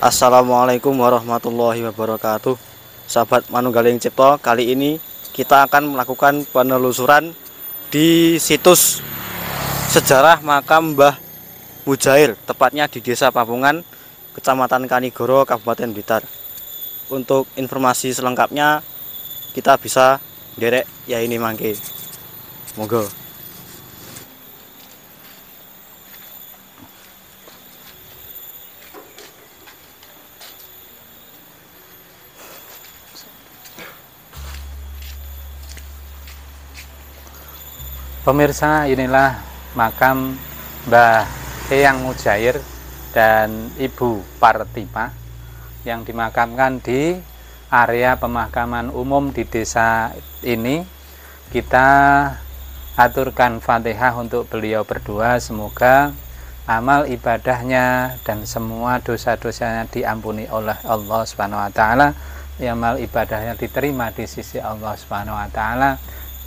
Assalamualaikum warahmatullahi wabarakatuh Sahabat Manunggaling Cipto Kali ini kita akan melakukan penelusuran Di situs sejarah makam Mbah Mujair Tepatnya di desa Papungan Kecamatan Kanigoro, Kabupaten Blitar Untuk informasi selengkapnya Kita bisa derek ya ini mangke Monggo Pemirsa, inilah makam Mbah Eyang Mujair dan Ibu Partima yang dimakamkan di area pemakaman umum di desa ini. Kita aturkan Fatihah untuk beliau berdua, semoga amal ibadahnya dan semua dosa-dosanya diampuni oleh Allah Subhanahu wa taala. Amal ibadahnya diterima di sisi Allah Subhanahu wa taala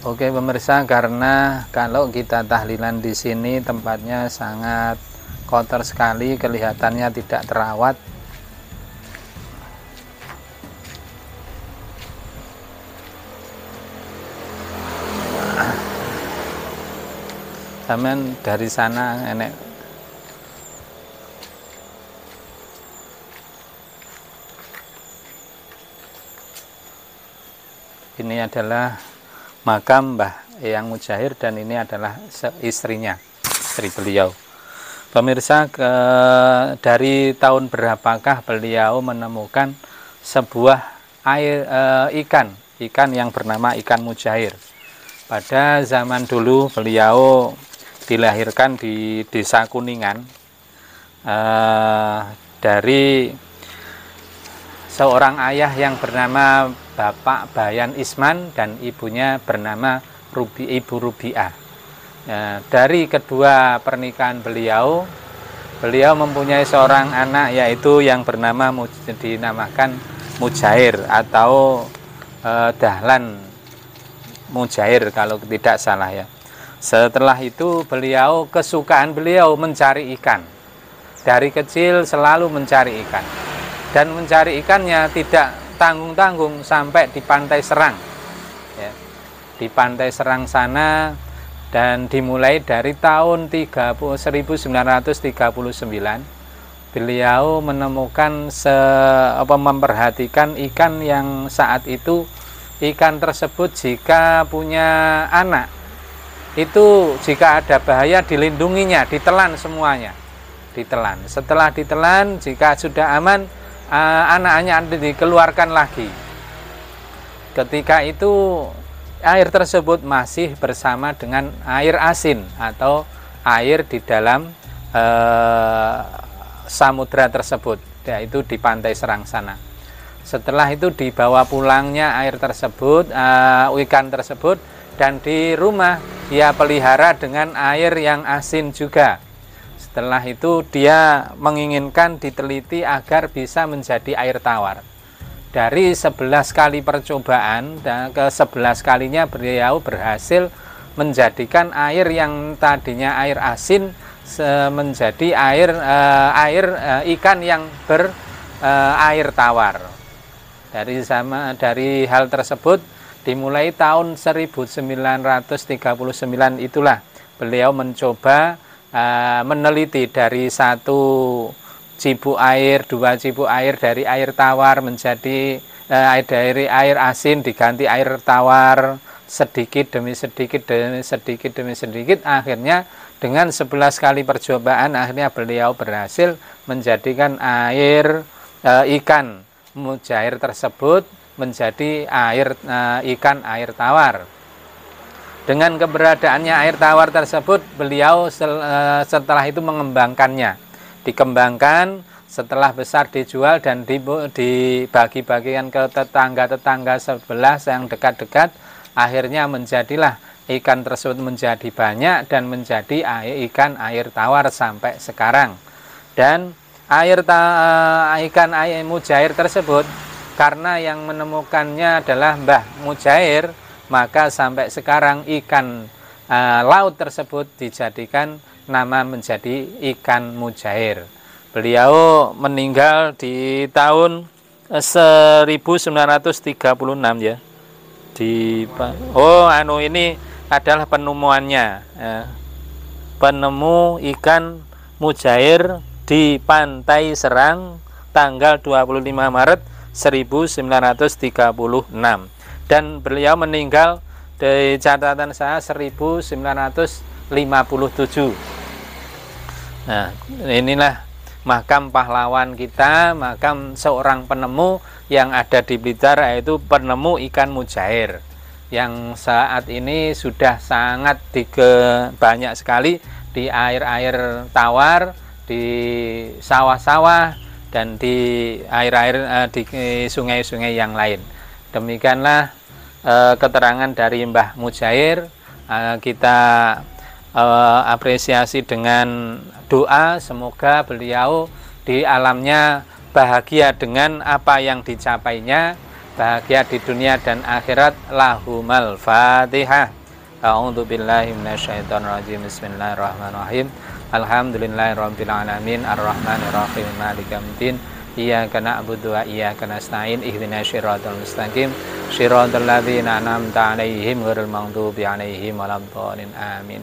Oke pemirsa, karena kalau kita tahlilan di sini tempatnya sangat kotor sekali, kelihatannya tidak terawat. Taman dari sana enek ini adalah makam Mbah yang Mujahir dan ini adalah istrinya istri beliau pemirsa ke, dari tahun berapakah beliau menemukan sebuah air e, ikan ikan yang bernama ikan Mujahir pada zaman dulu beliau dilahirkan di desa Kuningan e, dari seorang ayah yang bernama Bapak Bayan Isman dan ibunya bernama Rubi, Ibu Rubiah. Ya, dari kedua pernikahan beliau, beliau mempunyai seorang anak yaitu yang bernama dinamakan Mujair atau eh, Dahlan Mujair kalau tidak salah ya. Setelah itu beliau kesukaan beliau mencari ikan. Dari kecil selalu mencari ikan dan mencari ikannya tidak tanggung-tanggung sampai di pantai Serang. Ya. Di pantai Serang sana dan dimulai dari tahun 30, 1939 beliau menemukan se, apa, memperhatikan ikan yang saat itu ikan tersebut jika punya anak itu jika ada bahaya dilindunginya ditelan semuanya ditelan setelah ditelan jika sudah aman uh, anaknya dikeluarkan lagi. Ketika itu air tersebut masih bersama dengan air asin atau air di dalam uh, samudra tersebut, yaitu di pantai Serang sana. Setelah itu dibawa pulangnya air tersebut, uh, ikan tersebut, dan di rumah ia pelihara dengan air yang asin juga setelah itu dia menginginkan diteliti agar bisa menjadi air tawar. Dari 11 kali percobaan dan ke 11 kalinya beliau berhasil menjadikan air yang tadinya air asin menjadi air eh, air eh, ikan yang ber eh, air tawar. Dari sama dari hal tersebut dimulai tahun 1939 itulah beliau mencoba Eh, meneliti dari satu cibu air, dua cibu air dari air tawar menjadi eh, air dari air asin diganti air tawar sedikit demi sedikit demi sedikit demi sedikit akhirnya dengan 11 kali percobaan akhirnya beliau berhasil menjadikan air e, ikan mujair tersebut menjadi air e, ikan air tawar dengan keberadaannya air tawar tersebut, beliau eh, setelah itu mengembangkannya. Dikembangkan, setelah besar dijual dan dibagi-bagikan ke tetangga-tetangga sebelah yang dekat-dekat, akhirnya menjadilah ikan tersebut menjadi banyak dan menjadi air, ikan air tawar sampai sekarang. Dan air ta, eh, ikan air mujair tersebut karena yang menemukannya adalah Mbah Mujair maka sampai sekarang ikan e, laut tersebut dijadikan nama menjadi ikan mujair. Beliau meninggal di tahun 1936 eh, ya. Di Oh, anu ini adalah penemuannya. Ya. Penemu ikan mujair di Pantai Serang tanggal 25 Maret 1936 dan beliau meninggal dari catatan saya 1957 nah inilah makam pahlawan kita makam seorang penemu yang ada di Blitar yaitu penemu ikan mujair yang saat ini sudah sangat dike, banyak sekali di air-air tawar, di sawah-sawah dan di air-air eh, di eh, sungai-sungai yang lain. Demikianlah Eh, keterangan dari Mbah Mujair eh, kita eh, apresiasi dengan doa semoga beliau di alamnya bahagia dengan apa yang dicapainya bahagia di dunia dan akhirat lahumal fatihah A'udzu billahi minasyaitonir rajim. Bismillahirrahmanirrahim. Alhamdulillahirabbil alamin arrahmanirrahim Iya kena Abu Dua, iya karena Stain, Ihdina Shiratul Mustaqim, Shiratul Ladzina An'amta Alaihim, Ghairil Maghdubi malam Waladhdallin. Amin.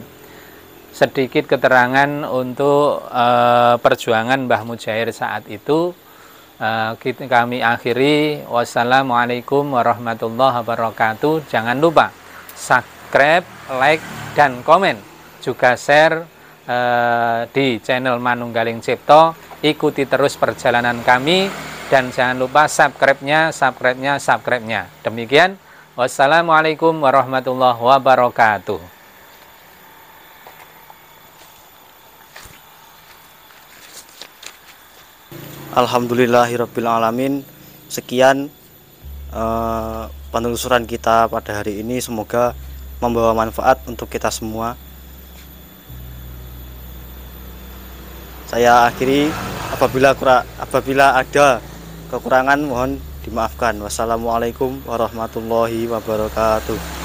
Sedikit keterangan untuk uh, perjuangan Mbah Mujair saat itu uh, kita, kami akhiri wassalamualaikum warahmatullahi wabarakatuh. Jangan lupa subscribe, like dan komen juga share uh, di channel Manunggaling Cipto ikuti terus perjalanan kami dan jangan lupa subscribe-nya, subscribe-nya, subscribe-nya. Demikian, wassalamualaikum warahmatullahi wabarakatuh. Alhamdulillahirrabbilalamin Sekian uh, penelusuran kita pada hari ini Semoga membawa manfaat untuk kita semua saya akhiri apabila kurang apabila ada kekurangan mohon dimaafkan wassalamualaikum warahmatullahi wabarakatuh